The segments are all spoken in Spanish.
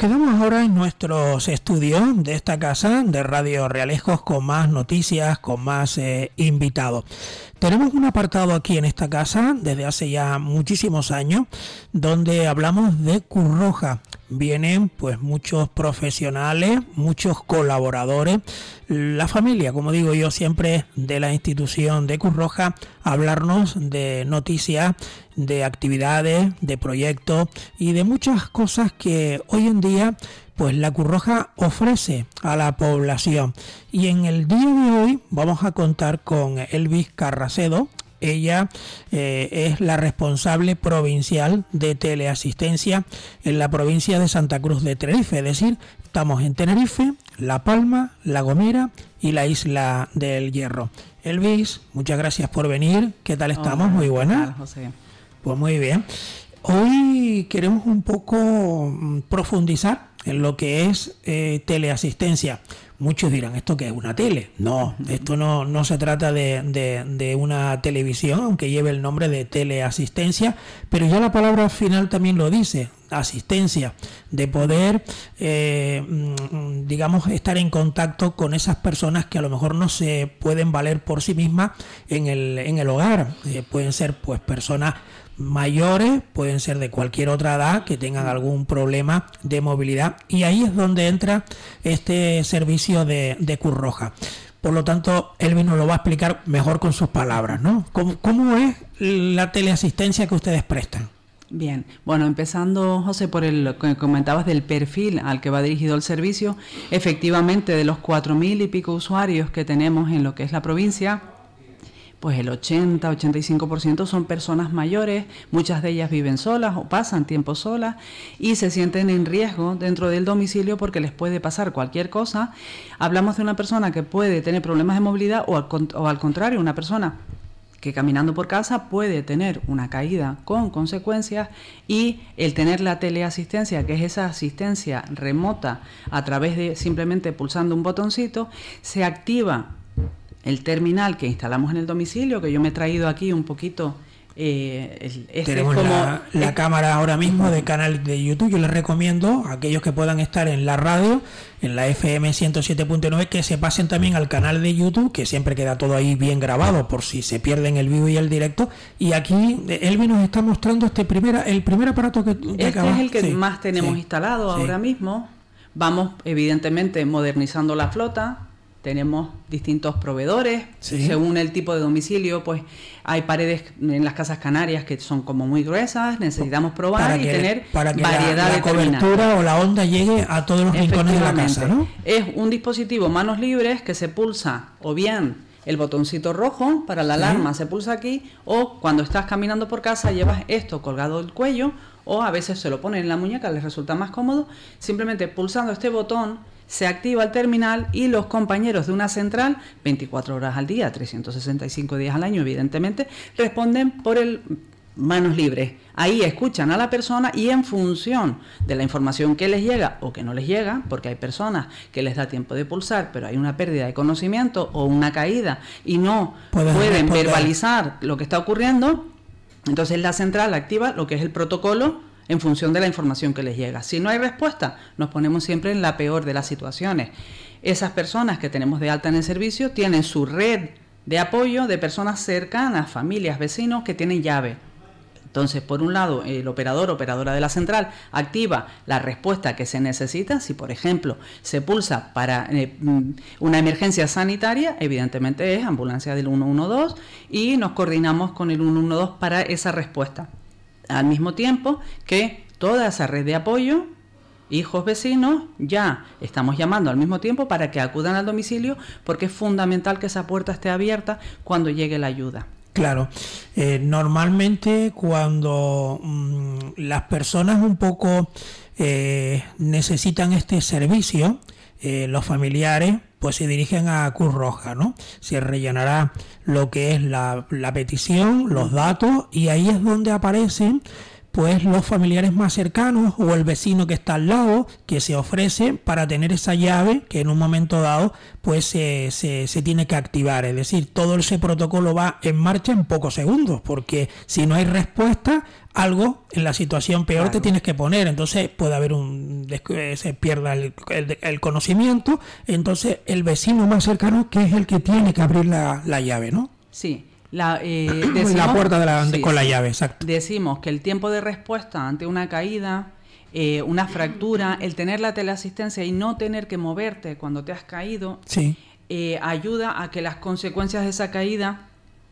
quedamos ahora en nuestros estudios de esta casa de Radio Realejos con más noticias, con más eh, invitados. Tenemos un apartado aquí en esta casa desde hace ya muchísimos años donde hablamos de Curroja vienen pues muchos profesionales, muchos colaboradores, la familia, como digo yo siempre, de la institución de Curroja hablarnos de noticias, de actividades, de proyectos y de muchas cosas que hoy en día pues la Curroja ofrece a la población. Y en el día de hoy vamos a contar con Elvis Carracedo, ella eh, es la responsable provincial de teleasistencia en la provincia de Santa Cruz de Tenerife. Es decir, estamos en Tenerife, La Palma, La Gomera y la isla del Hierro. Elvis, muchas gracias por venir. ¿Qué tal estamos? muy buena. Pues muy bien. Hoy queremos un poco mm, profundizar en lo que es eh, teleasistencia Muchos dirán, ¿esto que es? ¿Una tele? No, esto no, no se trata de, de, una televisión, aunque lleve el nombre de teleasistencia, pero ya la palabra final también lo dice, asistencia, de poder, eh, mm, digamos, estar en contacto con esas personas que a lo mejor no se pueden valer por sí mismas en el, en el hogar. Eh, pueden ser pues personas mayores, pueden ser de cualquier otra edad, que tengan algún problema de movilidad. Y ahí es donde entra este servicio de, de Roja. Por lo tanto, Elvi nos lo va a explicar mejor con sus palabras, ¿no? ¿Cómo, es la teleasistencia que ustedes prestan? Bien, bueno, empezando José por el que comentabas del perfil al que va dirigido el servicio, efectivamente de los cuatro mil y pico usuarios que tenemos en lo que es la provincia, pues el 80, 85% son personas mayores, muchas de ellas viven solas o pasan tiempo solas y se sienten en riesgo dentro del domicilio porque les puede pasar cualquier cosa. Hablamos de una persona que puede tener problemas de movilidad o al, o al contrario, una persona que caminando por casa puede tener una caída con consecuencias y el tener la teleasistencia, que es esa asistencia remota a través de simplemente pulsando un botoncito, se activa el terminal que instalamos en el domicilio, que yo me he traído aquí un poquito. Eh, como, la, cámara ahora mismo de canal de YouTube. Yo les recomiendo a aquellos que puedan estar en la radio, en la FM 107.9, que se pasen también al canal de YouTube, que siempre queda todo ahí bien grabado por si se pierden el vivo y el directo. Y aquí eh, Elvi nos está mostrando este primera, el primer aparato que, Este es el que más tenemos instalado ahora mismo. Vamos, evidentemente, modernizando la flota tenemos distintos proveedores, según el tipo de domicilio, pues hay paredes en las casas canarias que son como muy gruesas, necesitamos probar para y tener para que variedad la, cobertura o la onda llegue a todos los rincones de la casa, Es un dispositivo manos libres que se pulsa o bien el botoncito rojo para la alarma se pulsa aquí o cuando estás caminando por casa llevas esto colgado del cuello o a veces se lo ponen en la muñeca, les resulta más cómodo, simplemente pulsando este botón se activa el terminal y los compañeros de una central, 24 horas al día, 365 días al año, evidentemente, responden por el manos libres. Ahí escuchan a la persona y en función de la información que les llega o que no les llega, porque hay personas que les da tiempo de pulsar, pero hay una pérdida de conocimiento o una caída y no pueden, pueden verbalizar lo que está ocurriendo, entonces la central activa lo que es el protocolo en función de la información que les llega. Si no hay respuesta, nos ponemos siempre en la peor de las situaciones. Esas personas que tenemos de alta en el servicio tienen su red de apoyo de personas cercanas, familias, vecinos que tienen llave. Entonces, por un lado, el operador, operadora de la central, activa la respuesta que se necesita. Si, por ejemplo, se pulsa para eh, mm, una emergencia sanitaria, evidentemente es ambulancia del 112 y nos coordinamos con el 112 para esa respuesta al mismo tiempo que toda esa red de apoyo, hijos vecinos, ya estamos llamando al mismo tiempo para que acudan al domicilio porque es fundamental que esa puerta esté abierta cuando llegue la ayuda. Claro, eh, normalmente cuando mm, las personas un poco eh, necesitan este servicio, eh, los familiares, pues se dirigen a Cruz Roja, ¿no? Se rellenará lo que es la, petición, los datos, y ahí es donde aparecen pues los familiares más cercanos o el vecino que está al lado que se ofrece para tener esa llave que en un momento dado pues se, se, tiene que activar es decir todo ese protocolo va en marcha en pocos segundos porque si no hay respuesta algo, en la situación peor te tienes que poner. Entonces puede haber un. Eh, se pierda el, conocimiento. Entonces el vecino más cercano, que es el que tiene que abrir la, llave, ¿no? Sí. La, eh, la puerta de la, con la llave, exacto. Decimos que el tiempo de respuesta ante una caída, eh, una fractura, el tener la teleasistencia y no tener que moverte cuando te has caído, sí. ayuda a que las consecuencias de esa caída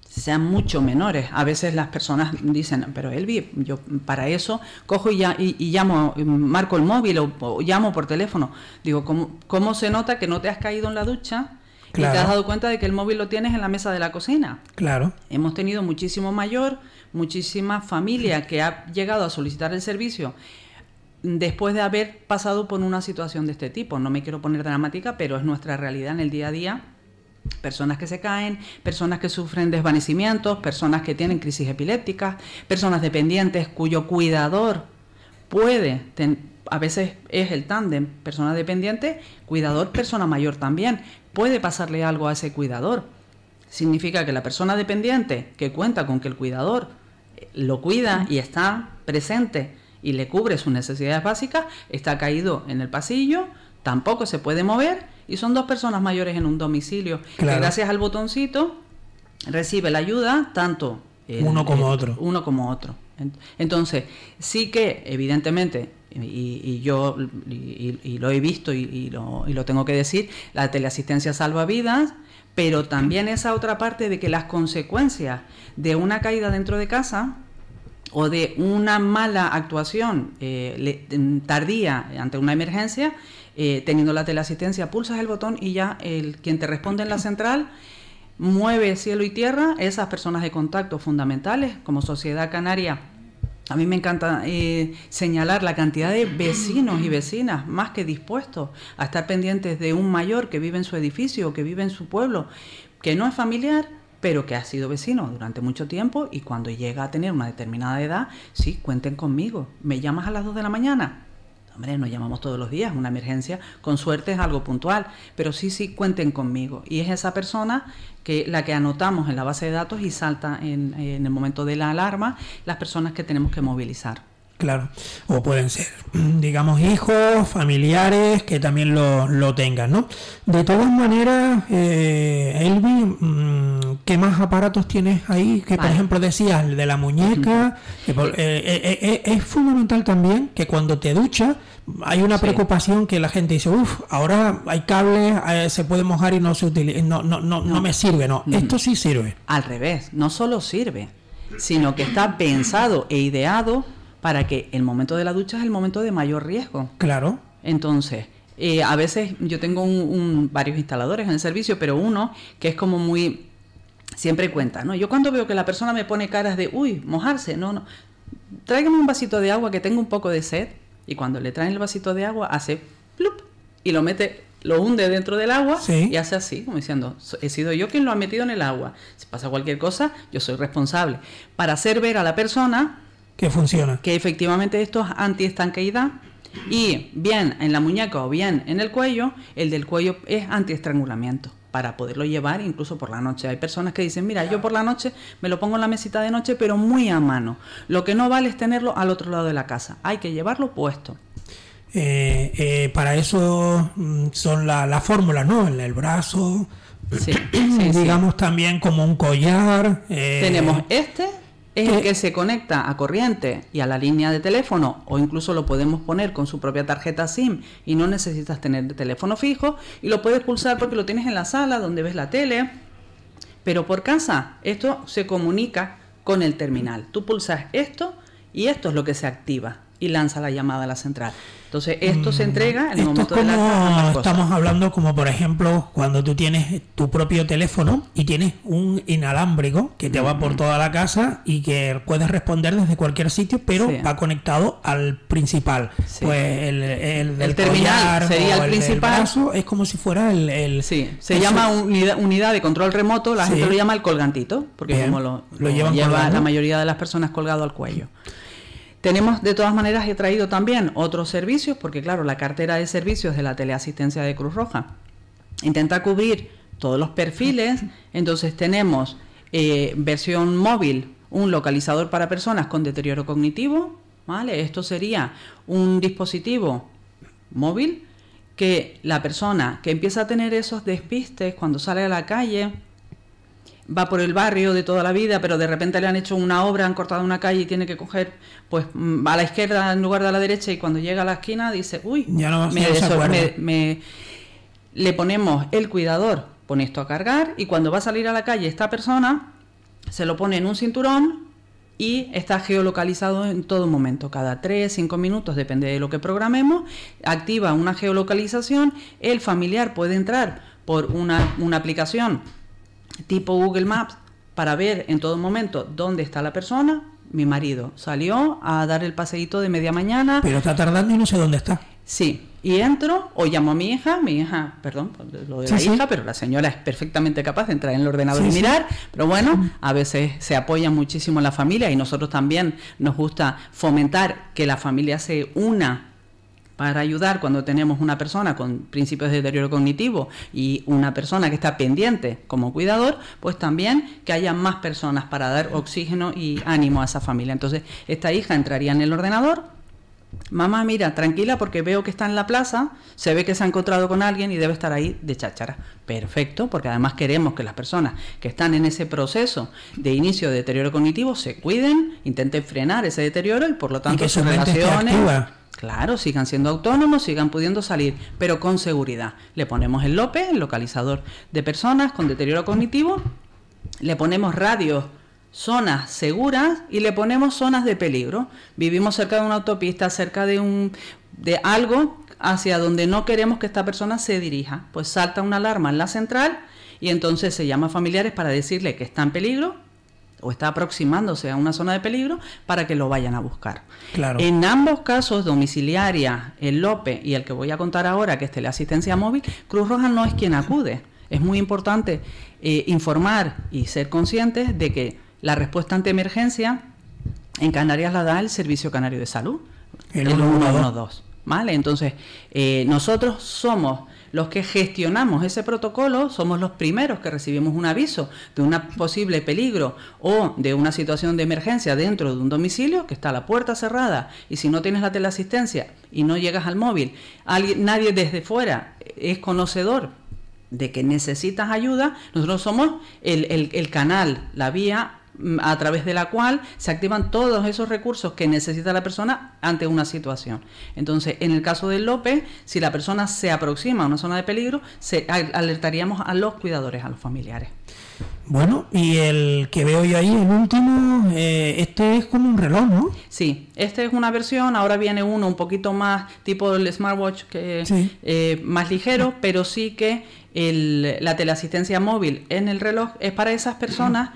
sean mucho menores. A veces las personas dicen, pero Elvi, yo para eso cojo y, llamo, marco el móvil o, llamo por teléfono. Digo, ¿cómo, se nota que no te has caído en la ducha? Y te has dado cuenta de que el móvil lo tienes en la mesa de la cocina. Claro. Hemos tenido muchísimo mayor, muchísima familia que ha llegado a solicitar el servicio después de haber pasado por una situación de este tipo. No me quiero poner dramática, pero es nuestra realidad en el día a día personas que se caen, personas que sufren desvanecimientos, personas que tienen crisis epilépticas, personas dependientes cuyo cuidador puede, a veces es el tándem, persona dependiente, cuidador, persona mayor también, puede pasarle algo a ese cuidador. Significa que la persona dependiente que cuenta con que el cuidador eh, lo cuida y está presente y le cubre sus necesidades básicas, está caído en el pasillo, tampoco se puede mover y son dos personas mayores en un domicilio. Que gracias al botoncito recibe la ayuda tanto uno como otro. Uno como otro. Entonces, sí que evidentemente, y, yo lo he visto y lo, y, lo, tengo que decir, la teleasistencia salva vidas, pero también esa otra parte de que las consecuencias de una caída dentro de casa o de una mala actuación eh, tardía ante una emergencia, eh, teniendo la teleasistencia, pulsas el botón y ya el, quien te responde en la central mueve cielo y tierra. Esas personas de contacto fundamentales como sociedad canaria. A mí me encanta eh, señalar la cantidad de vecinos y vecinas más que dispuestos a estar pendientes de un mayor que vive en su edificio, que vive en su pueblo, que no es familiar, pero que ha sido vecino durante mucho tiempo y cuando llega a tener una determinada edad, sí, cuenten conmigo. ¿Me llamas a las 2 de la mañana? Hombre, nos llamamos todos los días, una emergencia, con suerte es algo puntual, pero sí, sí, cuenten conmigo. Y es esa persona que la que anotamos en la base de datos y salta en el momento de la alarma las personas que tenemos que movilizar. Claro, o pueden ser, digamos, hijos, familiares que también lo, lo tengan, ¿no? De todas maneras, eh, Elvi, mm, ¿qué más aparatos tienes ahí? Que por ejemplo decías, el de la muñeca, eh, eh, es fundamental también que cuando te duchas, hay una preocupación que la gente dice, uff, ahora hay cables, se puede mojar y no se utiliza, no, no, no, me sirve, no, esto sí sirve. Al revés, no solo sirve, sino que está pensado e ideado para que el momento de la ducha es el momento de mayor riesgo. Claro. Entonces, eh, a veces yo tengo varios instaladores en el servicio, pero uno que es como muy... Siempre cuenta, ¿no? Yo cuando veo que la persona me pone caras de, uy, mojarse, no, no, tráigame un vasito de agua que tengo un poco de sed. Y cuando le traen el vasito de agua, hace plup y lo mete, lo hunde dentro del agua y hace así, como diciendo, he sido yo quien lo ha metido en el agua. Si pasa cualquier cosa, yo soy responsable. Para hacer ver a la persona que funciona. Que efectivamente esto es antiestanqueidad. Y bien en la muñeca o bien en el cuello, el del cuello es antiestrangulamiento para poderlo llevar incluso por la noche. Hay personas que dicen, mira, yo por la noche me lo pongo en la mesita de noche, pero muy a mano. Lo que no vale es tenerlo al otro lado de la casa. Hay que llevarlo puesto. Eh, eh, para eso mm, son las fórmulas, ¿no? El, brazo, sí, digamos también como un collar. Eh, Tenemos este es el que se conecta a corriente y a la línea de teléfono o incluso lo podemos poner con su propia tarjeta SIM y no necesitas tener teléfono fijo y lo puedes pulsar porque lo tienes en la sala donde ves la tele, pero por casa esto se comunica con el terminal. Tú pulsas esto y esto es lo que se activa y lanza la llamada a la central. Entonces, esto se mm, entrega en el momento es Estamos hablando como, por ejemplo, cuando tú tienes tu propio teléfono y tienes un inalámbrico que te va por toda la casa y que puedes responder desde cualquier sitio, pero va conectado al principal. Pues el, el, terminal sería el, principal. caso, es como si fuera el... sí, se llama unidad, de control remoto, la gente lo llama el colgantito, porque como lo, llevan lleva la mayoría de las personas colgado al cuello. Tenemos de todas maneras, he traído también otros servicios, porque claro, la cartera de servicios de la teleasistencia de Cruz Roja intenta cubrir todos los perfiles, entonces tenemos eh, versión móvil, un localizador para personas con deterioro cognitivo, ¿vale? Esto sería un dispositivo móvil que la persona que empieza a tener esos despistes cuando sale a la calle, va por el barrio de toda la vida, pero de repente le han hecho una obra, han cortado una calle y tiene que coger pues mm, a la izquierda en lugar de a la derecha y cuando llega a la esquina dice, uy, ya no, me, a me, le ponemos el cuidador, pone esto a cargar y cuando va a salir a la calle esta persona se lo pone en un cinturón y está geolocalizado en todo momento. Cada 3, 5 minutos, depende de lo que programemos, activa una geolocalización, el familiar puede entrar por una, una aplicación tipo Google Maps para ver en todo momento dónde está la persona. Mi marido salió a dar el paseíto de media mañana. Pero está tardando y no sé dónde está. Sí, y entro o llamo a mi hija, mi hija, perdón, lo de la hija, pero la señora es perfectamente capaz de entrar en el ordenador y mirar, pero bueno, a veces se apoya muchísimo la familia y nosotros también nos gusta fomentar que la familia se una para ayudar cuando tenemos una persona con principios de deterioro cognitivo y una persona que está pendiente como cuidador, pues también que haya más personas para dar oxígeno y ánimo a esa familia. Entonces, esta hija entraría en el ordenador, Mamá, mira, tranquila porque veo que está en la plaza, se ve que se ha encontrado con alguien y debe estar ahí de cháchara. Perfecto, porque además queremos que las personas que están en ese proceso de inicio de deterioro cognitivo se cuiden, intenten frenar ese deterioro y por lo tanto sus relaciones... Claro, sigan siendo autónomos, sigan pudiendo salir, pero con seguridad. Le ponemos el LOPE, el localizador de personas con deterioro cognitivo, le ponemos radios, zonas seguras y le ponemos zonas de peligro. Vivimos cerca de una autopista, cerca de un de algo hacia donde no queremos que esta persona se dirija, pues salta una alarma en la central y entonces se llama a familiares para decirle que está en peligro o está aproximándose a una zona de peligro para que lo vayan a buscar. Claro. En ambos casos, domiciliaria, el Lope y el que voy a contar ahora, que es teleasistencia móvil, Cruz Roja no es quien acude. Es muy importante eh, informar y ser conscientes de que la respuesta ante emergencia en Canarias la da el Servicio Canario de Salud, el, el 112. Entonces, eh, nosotros somos los que gestionamos ese protocolo, somos los primeros que recibimos un aviso de un posible peligro o de una situación de emergencia dentro de un domicilio que está la puerta cerrada y si no tienes la teleasistencia y no llegas al móvil, nadie desde fuera es conocedor de que necesitas ayuda, nosotros somos el, el canal, la vía Mm, a través de la cual se activan todos esos recursos que necesita la persona ante una situación. Entonces, en el caso del López, si la persona se aproxima a una zona de peligro, se alertaríamos a los cuidadores, a los familiares. Bueno, y el que veo yo ahí, el último, eh, este es como un reloj, ¿no? Sí, este es una versión, ahora viene uno un poquito más tipo el smartwatch, que, eh, más ligero, pero sí que la teleasistencia móvil en el reloj es para esas personas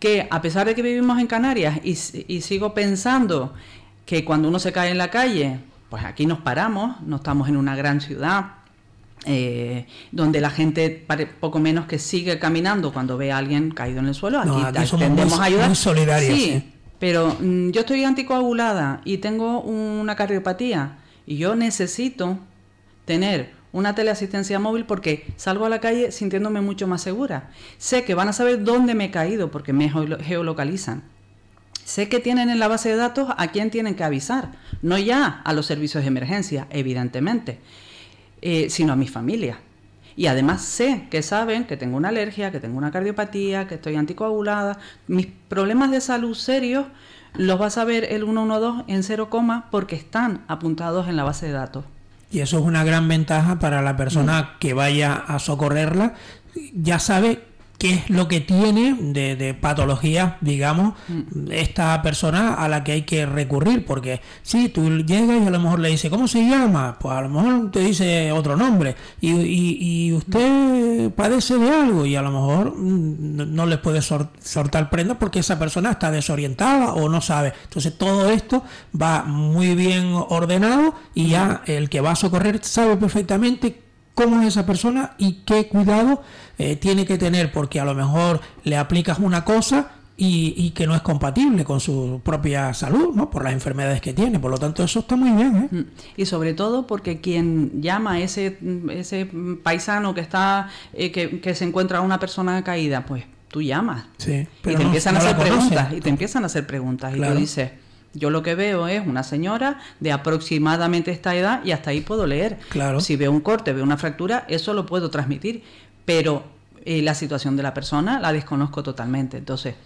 que a pesar de que vivimos en Canarias y, sigo pensando que cuando uno se cae en la calle, pues aquí nos paramos, no estamos en una gran ciudad, eh, donde la gente poco menos que sigue caminando cuando ve a alguien caído en el suelo. Aquí, no, aquí somos muy, solidarios, sí, pero mm, yo estoy anticoagulada y tengo una cardiopatía y yo necesito tener una teleasistencia móvil porque salgo a la calle sintiéndome mucho más segura. Sé que van a saber dónde me he caído porque me geolocalizan. Sé que tienen en la base de datos a quién tienen que avisar, no ya a los servicios de emergencia, evidentemente, eh, sino a mi familia. Y además sé que saben que tengo una alergia, que tengo una cardiopatía, que estoy anticoagulada. Mis problemas de salud serios los va a saber el 112 en 0, porque están apuntados en la base de datos. Y eso es una gran ventaja para la persona mm. que vaya a socorrerla. Ya sabe qué es lo que tiene de, patología, digamos, mm. esta persona a la que hay que recurrir. Porque si tú llegas y a lo mejor le dices, ¿cómo se llama? Pues a lo mejor te dice otro nombre. Y, usted padece de algo y a lo mejor mm, no, le les puede soltar prendas porque esa persona está desorientada o no sabe. Entonces todo esto va muy bien ordenado y ya mm. el que va a socorrer sabe perfectamente cómo es esa persona y qué cuidado eh, tiene que tener porque a lo mejor le aplicas una cosa y, que no es compatible con su propia salud, ¿no? Por las enfermedades que tiene. Por lo tanto, eso está muy bien. ¿eh? Mm. Y sobre todo porque quien llama a ese, mm, ese mm, paisano que está, eh, que, que se encuentra una persona caída, pues tú llamas. Sí, y te empiezan a hacer preguntas. Y te empiezan a hacer preguntas. Y lo dices, yo lo que veo es una señora de aproximadamente esta edad y hasta ahí puedo leer. Claro. Si veo un corte, veo una fractura, eso lo puedo transmitir pero eh, la situación de la persona la desconozco totalmente. Entonces,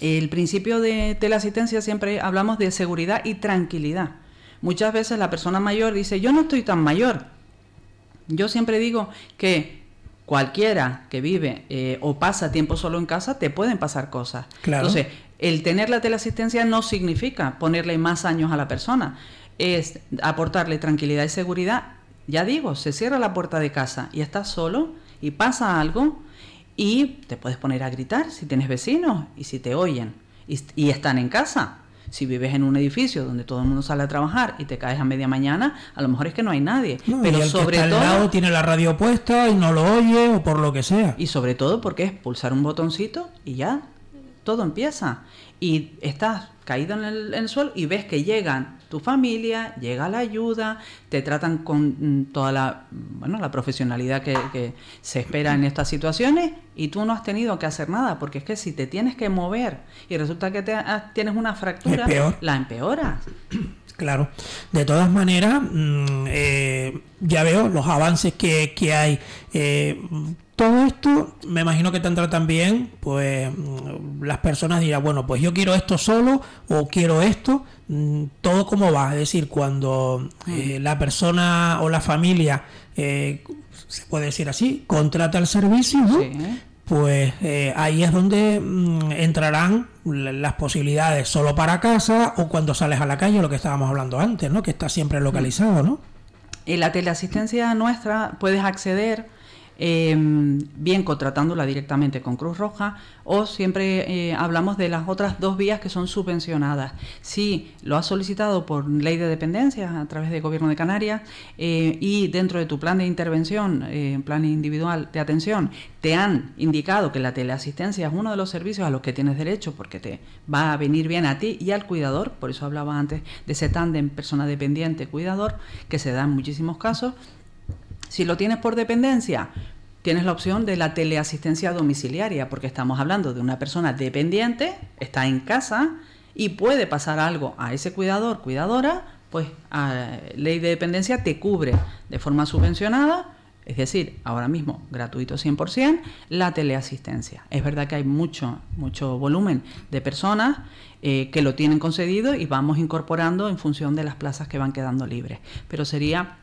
el principio de, teleasistencia asistencia siempre hablamos de seguridad y tranquilidad. Muchas veces la persona mayor dice, yo no estoy tan mayor. Yo siempre digo que cualquiera que vive eh, o pasa tiempo solo en casa, te pueden pasar cosas. Entonces, el tener la teleasistencia no significa ponerle más años a la persona, es aportarle tranquilidad y seguridad. Ya digo, se cierra la puerta de casa y estás solo y pasa algo y te puedes poner a gritar si tienes vecinos y si te oyen y, están en casa. Si vives en un edificio donde todo el mundo sale a trabajar y te caes a media mañana, a lo mejor es que no hay nadie. pero el sobre que está todo. lado tiene la radio puesta y no lo oye o por lo que sea. Y sobre todo porque es pulsar un botoncito y ya todo empieza. Y estás caído en el, en el suelo y ves que llegan tu familia, llega la ayuda, te tratan con mm, toda la, bueno, la profesionalidad que, se espera en estas situaciones y tú no has tenido que hacer nada, porque es que si te tienes que mover y resulta que te, tienes una fractura, la empeoras. Claro, de todas maneras, mm, eh, ya veo los avances que, hay. Eh, todo esto, me imagino que tendrá también, pues las personas dirán, bueno, pues yo quiero esto solo o quiero esto, mm, todo como va. Es decir, cuando eh, la persona o la familia, eh, se puede decir así, contrata el servicio, ¿eh? pues ahí es donde mm, entrarán las posibilidades solo para casa o cuando sales a la calle, lo que estábamos hablando antes, ¿no? que está siempre localizado. ¿no? Y la teleasistencia nuestra puedes acceder Em, bien contratándola directamente con Cruz Roja, o siempre eh, hablamos de las otras dos vías que son subvencionadas. Si lo has solicitado por ley de dependencia a través del Gobierno de Canarias eh, y dentro de tu plan de intervención, eh, plan individual de atención, te han indicado que la teleasistencia es uno de los servicios a los que tienes derecho porque te va a venir bien a ti y al cuidador, por eso hablaba antes de ese tándem persona dependiente-cuidador que se da en muchísimos casos si lo tienes por dependencia, tienes la opción de la teleasistencia domiciliaria, porque estamos hablando de una persona dependiente, está en casa y puede pasar algo a ese cuidador, cuidadora, pues a ah, ley de dependencia te cubre de forma subvencionada, es decir, ahora mismo gratuito 100%, la teleasistencia. Es verdad que hay mucho, mucho volumen de personas eh, que lo tienen concedido y vamos incorporando en función de las plazas que van quedando libres, pero sería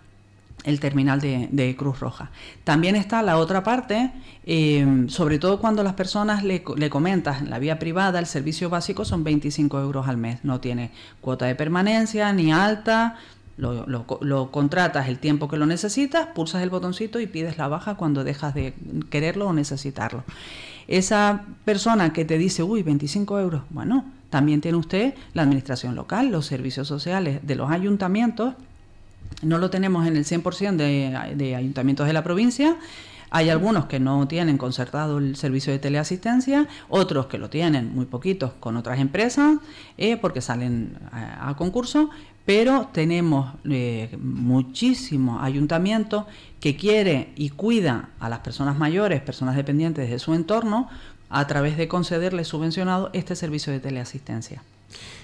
el terminal de, Cruz Roja. También está la otra parte, eh, sobre todo cuando las personas le, comentas la vía privada, el servicio básico son 25 euros al mes, no tiene cuota de permanencia ni alta, lo, lo, contratas el tiempo que lo necesitas, pulsas el botoncito y pides la baja cuando dejas de quererlo o necesitarlo. Esa persona que te dice, uy, 25 euros, bueno, también tiene usted la administración local, los servicios sociales de los ayuntamientos no lo tenemos en el 100% de, de ayuntamientos de la provincia. Hay algunos que no tienen concertado el servicio de teleasistencia, otros que lo tienen, muy poquitos, con otras empresas, eh, porque salen a, concurso, pero tenemos eh, muchísimos ayuntamientos que quiere y cuida a las personas mayores, personas dependientes de su entorno, a través de concederles subvencionado este servicio de teleasistencia.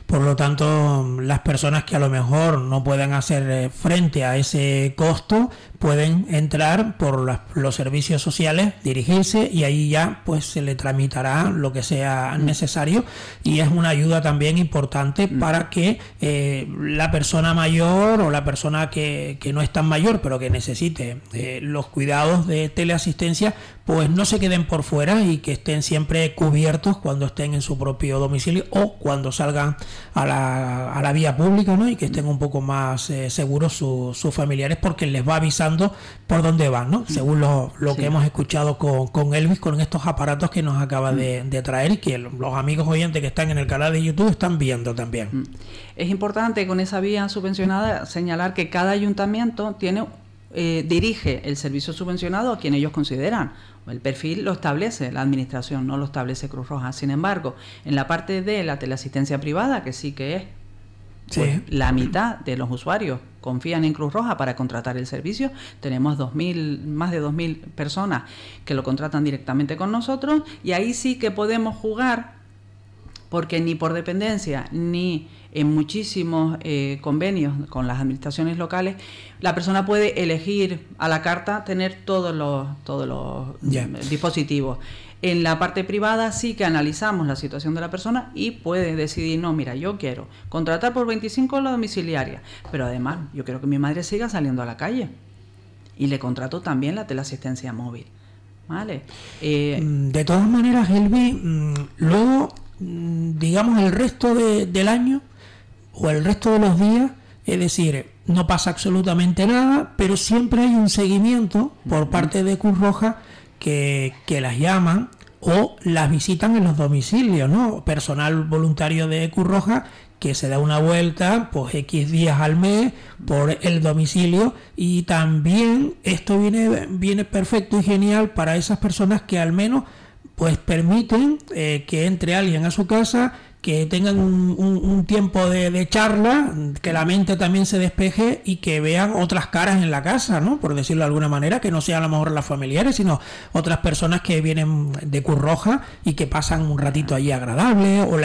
Por lo tanto, las personas que a lo mejor no puedan hacer eh, frente a ese costo pueden entrar por los servicios sociales, dirigirse y ahí ya pues se le tramitará lo que sea mm. necesario y es una ayuda también importante mm. para que eh, la persona mayor o la persona que, que, no es tan mayor pero que necesite eh, los cuidados de teleasistencia pues no se queden por fuera y que estén siempre cubiertos cuando estén en su propio domicilio o cuando salgan a la, a la vía pública ¿no? y que estén un poco más eh, seguros sus familiares porque les va avisando por dónde van, ¿no? Mm. según lo, lo que hemos escuchado con, con, Elvis, con estos aparatos que nos acaba mm. de, de, traer y que los amigos oyentes que están en el canal de YouTube están viendo también. Mm. Es importante con esa vía subvencionada señalar que cada ayuntamiento tiene eh, dirige el servicio subvencionado a quien ellos consideran. El perfil lo establece la Administración, no lo establece Cruz Roja. Sin embargo, en la parte de la teleasistencia privada, que sí que es pues, la mitad de los usuarios confían en Cruz Roja para contratar el servicio. Tenemos más de 2.000 personas que lo contratan directamente con nosotros y ahí sí que podemos jugar porque ni por dependencia ni en muchísimos eh, convenios con las administraciones locales, la persona puede elegir a la carta tener todos los, todos los eh, dispositivos. En la parte privada sí que analizamos la situación de la persona y puede decidir, no, mira, yo quiero contratar por 25 la domiciliaria, pero además yo quiero que mi madre siga saliendo a la calle y le contrato también la teleasistencia móvil. ¿Vale? Eh, mm, de todas maneras, Elvi, mm, luego Mm, digamos, el resto de, del año o el resto de los días, es decir, no pasa absolutamente nada, pero siempre hay un seguimiento por parte de Cruz Roja que, las llaman o las visitan en los domicilios, ¿no? Personal voluntario de Cruz Roja que se da una vuelta, pues X días al mes por el domicilio y también esto viene, viene perfecto y genial para esas personas que al menos pues permiten eh, que entre alguien a su casa, que tengan un, tiempo de, charla, que la mente también se despeje y que vean otras caras en la casa, ¿no? Por decirlo de alguna manera, que no sean a lo mejor las familiares, sino otras personas que vienen de Curroja y que pasan un ratito allí agradable o,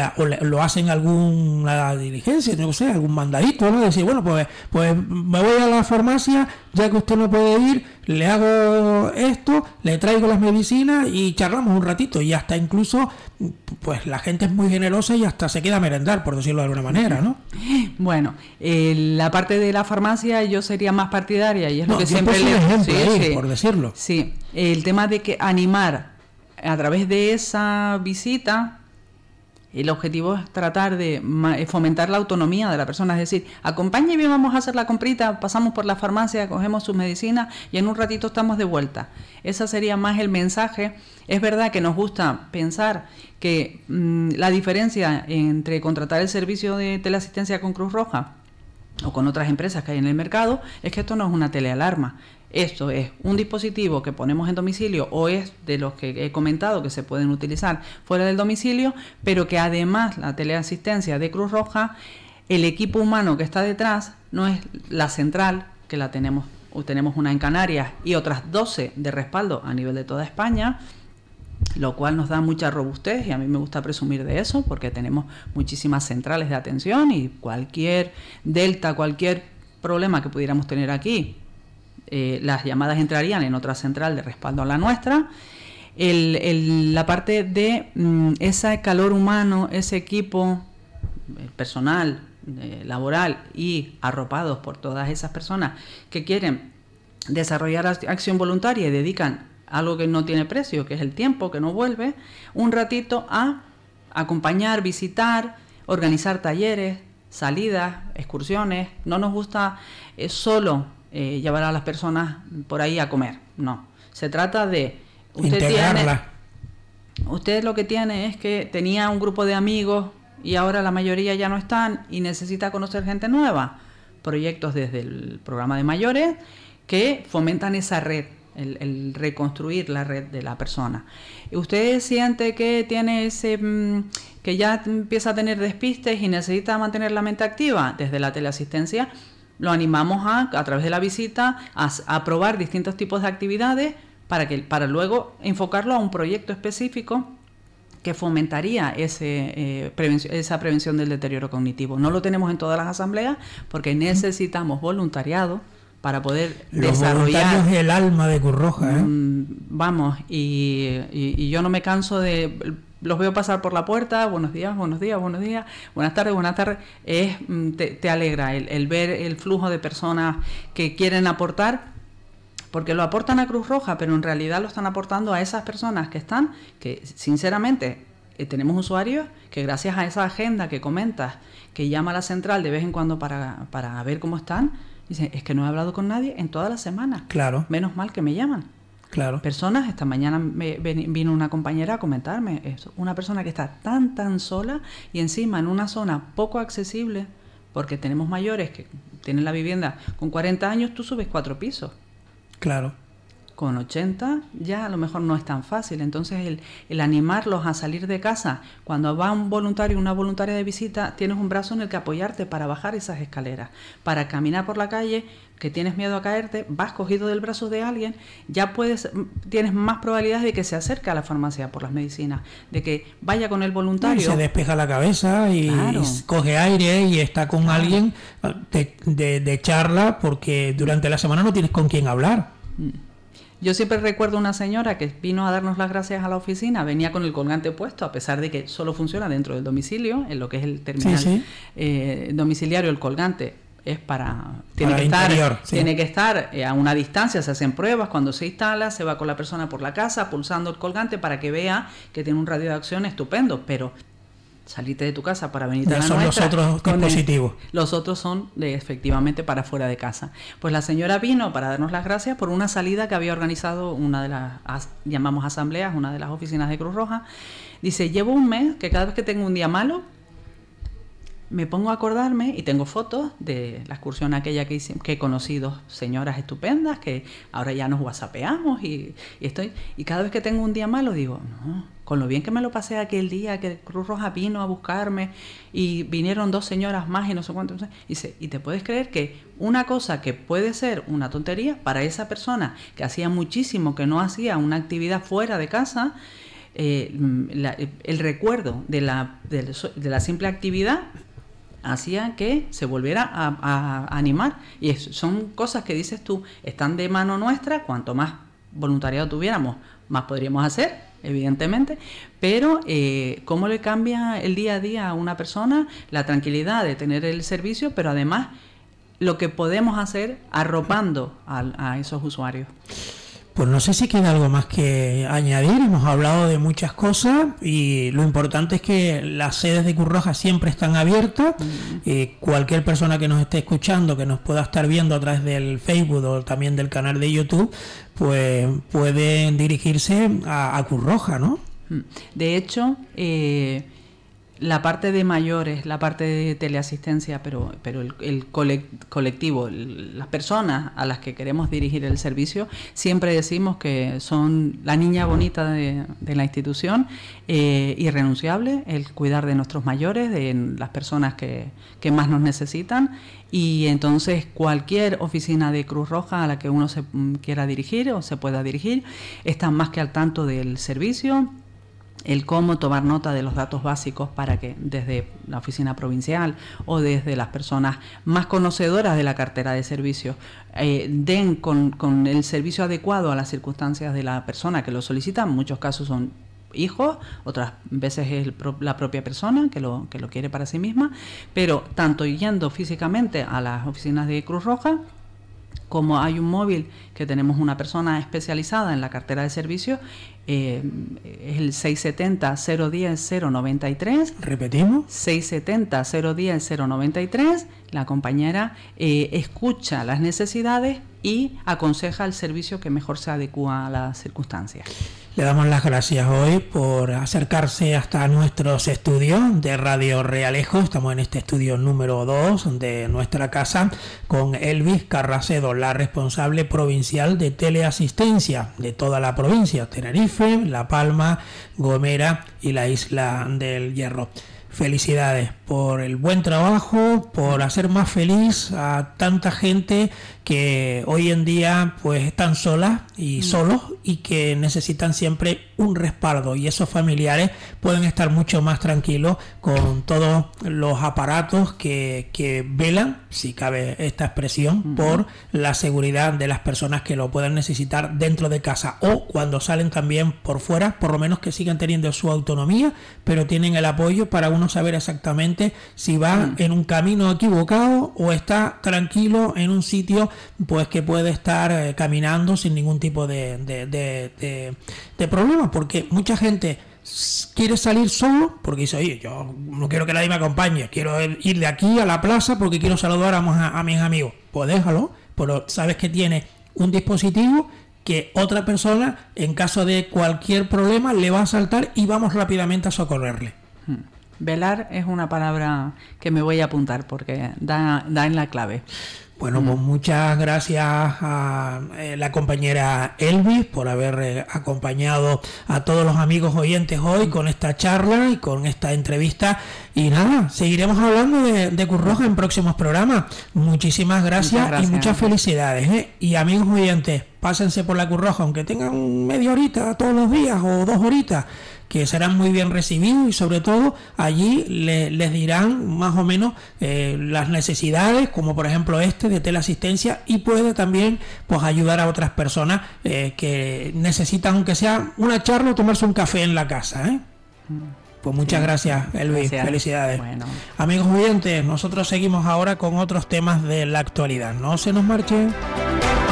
lo hacen alguna diligencia, no sé, algún mandadito, ¿no? Decir, bueno, pues, pues me voy a la farmacia, ya que usted no puede ir, le hago esto, le traigo las medicinas y charlamos un ratito. Y hasta incluso, pues la gente es muy generosa y hasta se queda a merendar, por decirlo de alguna manera, ¿no? Bueno, eh, la parte de la farmacia yo sería más partidaria y es lo que siempre le digo, sí, por decirlo. Sí, el tema de que animar a través de esa visita el objetivo es tratar de eh, fomentar la autonomía de la persona, es decir, acompáñeme, vamos a hacer la comprita, pasamos por la farmacia, cogemos sus medicinas y en un ratito estamos de vuelta. Ese sería más el mensaje. Es verdad que nos gusta pensar que mm, la diferencia entre contratar el servicio de teleasistencia con Cruz Roja o con otras empresas que hay en el mercado es que esto no es una telealarma, esto es un dispositivo que ponemos en domicilio o es de los que he comentado que se pueden utilizar fuera del domicilio, pero que además la teleasistencia de Cruz Roja, el equipo humano que está detrás no es la central que la tenemos, o tenemos una en Canarias y otras 12 de respaldo a nivel de toda España, lo cual nos da mucha robustez y a mí me gusta presumir de eso porque tenemos muchísimas centrales de atención y cualquier delta, cualquier problema que pudiéramos tener aquí, eh, las llamadas entrarían en otra central de respaldo a la nuestra. la parte de mm, ese calor humano, ese equipo eh, personal, eh, laboral y arropados por todas esas personas que quieren desarrollar acción voluntaria y dedican algo que no tiene precio, que es el tiempo, que no vuelve, un ratito a acompañar, visitar, organizar talleres, salidas, excursiones. No nos gusta solo eh, llevar a las personas por ahí a comer. No. Se trata de. Usted usted lo que tiene es que tenía un grupo de amigos y ahora la mayoría ya no están y necesita conocer gente nueva. Proyectos desde el programa de mayores que fomentan esa red, el, el reconstruir la red de la persona. Usted siente que tiene ese mm, que ya empieza a tener despistes y necesita mantener la mente activa desde la teleasistencia lo animamos a, a través de la visita, a, probar distintos tipos de actividades para, que, para luego enfocarlo a un proyecto específico que fomentaría ese, eh, esa prevención del deterioro cognitivo. No lo tenemos en todas las asambleas porque necesitamos voluntariado para poder Los desarrollar el alma de Curroja. ¿eh? Mm, vamos, y, y, yo no me canso de los veo pasar por la puerta, buenos días, buenos días, buenos días, buenas tardes, buenas tardes, es, mm, te, alegra el, ver el flujo de personas que quieren aportar, porque lo aportan a Cruz Roja, pero en realidad lo están aportando a esas personas que están, que sinceramente eh, tenemos usuarios que gracias a esa agenda que comentas, que llama a la central de vez en cuando para, para ver cómo están, dicen, es que no he hablado con nadie en toda la semana. Claro. Menos mal que me llaman personas. Esta mañana me, vino una compañera a comentarme eso. Una persona que está tan, tan sola y encima en una zona poco accesible, porque tenemos mayores que tienen la vivienda con 40 años, tú subes cuatro pisos. Claro con 80 ya a lo mejor no es tan fácil. Entonces el, animarlos a salir de casa, cuando va un voluntario, una voluntaria de visita, tienes un brazo en el que apoyarte para bajar esas escaleras, para caminar por la calle, que tienes miedo a caerte, vas cogido del brazo de alguien, ya puedes, tienes más probabilidades de que se acerque a la farmacia por las medicinas, de que vaya con el voluntario. Y se despeja la cabeza y, coge aire y está con alguien ah, de, charla porque durante la semana no tienes con quién hablar. Mm. Yo siempre recuerdo una señora que vino a darnos las gracias a la oficina, venía con el colgante puesto, a pesar de que solo funciona dentro del domicilio, en lo que es el terminal eh, domiciliario, el colgante es para tiene que estar tiene que estar eh, a una distancia se hacen pruebas cuando se instala se va con la persona por la casa pulsando el colgante para que vea que tiene un radio de acción estupendo pero saliste de tu casa para venir a la son nuestra, los otros dispositivos. los otros son de, efectivamente para fuera de casa. Pues la señora vino para darnos las gracias por una salida que había organizado una de las, llamamos asambleas, una de las oficinas de Cruz Roja. Dice, llevo un mes que cada vez que tengo un día malo, me pongo a acordarme y tengo fotos de la excursión aquella que, hice, que he dos señoras estupendas que ahora ya nos whatsappeamos y, estoy y cada vez que tengo un día malo digo no con lo bien que me lo pasé aquel día que Cruz Roja vino a buscarme y vinieron dos señoras más y no sé cuánto y, te puedes creer que una cosa que puede ser una tontería para esa persona que hacía muchísimo que no hacía una actividad fuera de casa eh, el recuerdo de la, de la simple actividad hacía que se volviera a, animar. Y son cosas que dices tú, están de mano nuestra, cuanto más voluntariado tuviéramos, más podríamos hacer, evidentemente, pero eh, cómo le cambia el día a día a una persona la tranquilidad de tener el servicio, pero además lo que podemos hacer arropando a esos usuarios. Pues no sé si queda algo más que añadir. Hemos hablado de muchas cosas y lo importante es que las sedes de Curroja siempre están abiertas. y mm. eh, cualquier persona que nos esté escuchando, que nos pueda estar viendo a través del Facebook o también del canal de YouTube, pues pueden dirigirse a, a Curroja, ¿no? Mm. De hecho, eh, la parte de mayores, la parte de teleasistencia, pero, pero el, colectivo, las personas a las que queremos dirigir el servicio, siempre decimos que son la niña bonita de, la institución, eh, irrenunciable, el cuidar de nuestros mayores, de las personas que, más nos necesitan y entonces cualquier oficina de Cruz Roja a la que uno se mm, quiera dirigir o se pueda dirigir, está más que al tanto del servicio, el cómo tomar nota de los datos básicos para que desde la oficina provincial o desde las personas más conocedoras de la cartera de servicios eh, den con, el servicio adecuado a las circunstancias de la persona que lo solicita. En muchos casos son hijos, otras veces es la propia persona que lo, que lo quiere para sí misma, pero tanto yendo físicamente a las oficinas de Cruz Roja como hay un móvil que tenemos una persona especializada en la cartera de servicio, eh, es el 670-010-093. Repetimos. 670-010-093. La compañera eh, escucha las necesidades y aconseja el servicio que mejor se adecua a las circunstancias. Le damos las gracias hoy por acercarse hasta nuestros estudios de Radio Realejo. Estamos en este estudio número 2 de nuestra casa con Elvis Carracedo responsable provincial de teleasistencia de toda la provincia, Tenerife, La Palma, Gomera y la isla del Hierro. Felicidades por el buen trabajo, por hacer más feliz a tanta gente que hoy en día pues están solas y mm. solos y que necesitan siempre un respaldo y esos familiares pueden estar mucho más tranquilos con todos los aparatos que, velan, si cabe esta expresión, por la seguridad de las personas que lo puedan necesitar dentro de casa o cuando salen también por fuera, por lo menos que sigan teniendo su autonomía, pero tienen el apoyo para uno saber exactamente si va en un camino equivocado o está tranquilo en un sitio pues que puede estar eh, caminando sin ningún tipo de, de, de problema porque mucha gente quiere salir solo porque dice, oye, yo no quiero que nadie me acompañe, quiero ir de aquí a la plaza porque quiero saludar a, mis amigos. Pues déjalo, pero sabes que tiene un dispositivo que otra persona, en caso de cualquier problema, le va a saltar y vamos rápidamente a socorrerle. Hmm. Velar es una palabra que me voy a apuntar porque da, en la clave. Bueno, pues muchas gracias a eh, la compañera Elvis por haber eh, acompañado a todos los amigos oyentes hoy con esta charla y con esta entrevista. Y nada, seguiremos hablando de, Curroja en próximos programas. Muchísimas gracias, y muchas felicidades. ¿eh? Y amigos oyentes, pásense por la Curroja, aunque tengan media horita todos los días o dos horitas que serán muy bien recibidos y sobre todo allí les dirán más o menos eh, las necesidades, como por ejemplo este de teleasistencia y puede también pues ayudar a otras personas eh, que necesitan, aunque sea una charla o tomarse un café en la casa. ¿eh? Pues muchas gracias, Elvis. Felicidades. Amigos oyentes, nosotros seguimos ahora con otros temas de la actualidad. No se nos marchen.